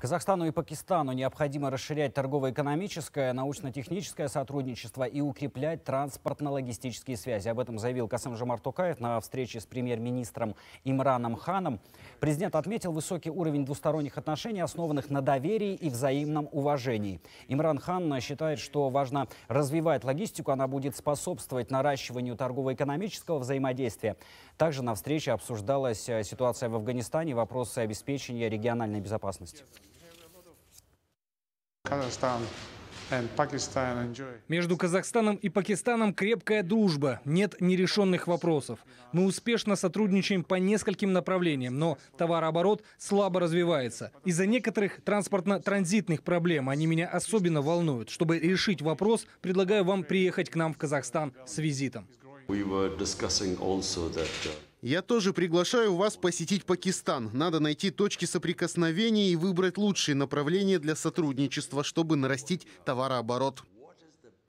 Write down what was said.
Казахстану и Пакистану необходимо расширять торгово-экономическое, научно-техническое сотрудничество и укреплять транспортно-логистические связи. Об этом заявил Касым Жамар на встрече с премьер-министром Имраном Ханом. Президент отметил высокий уровень двусторонних отношений, основанных на доверии и взаимном уважении. Имран Хан считает, что важно развивать логистику, она будет способствовать наращиванию торгово-экономического взаимодействия. Также на встрече обсуждалась э, ситуация в Афганистане, вопросы обеспечения региональной безопасности. Казахстан между Казахстаном и Пакистаном крепкая дружба, нет нерешенных вопросов. Мы успешно сотрудничаем по нескольким направлениям, но товарооборот слабо развивается. Из-за некоторых транспортно-транзитных проблем они меня особенно волнуют. Чтобы решить вопрос, предлагаю вам приехать к нам в Казахстан с визитом. We were discussing also that, uh... Я тоже приглашаю вас посетить Пакистан. Надо найти точки соприкосновения и выбрать лучшие направления для сотрудничества, чтобы нарастить товарооборот.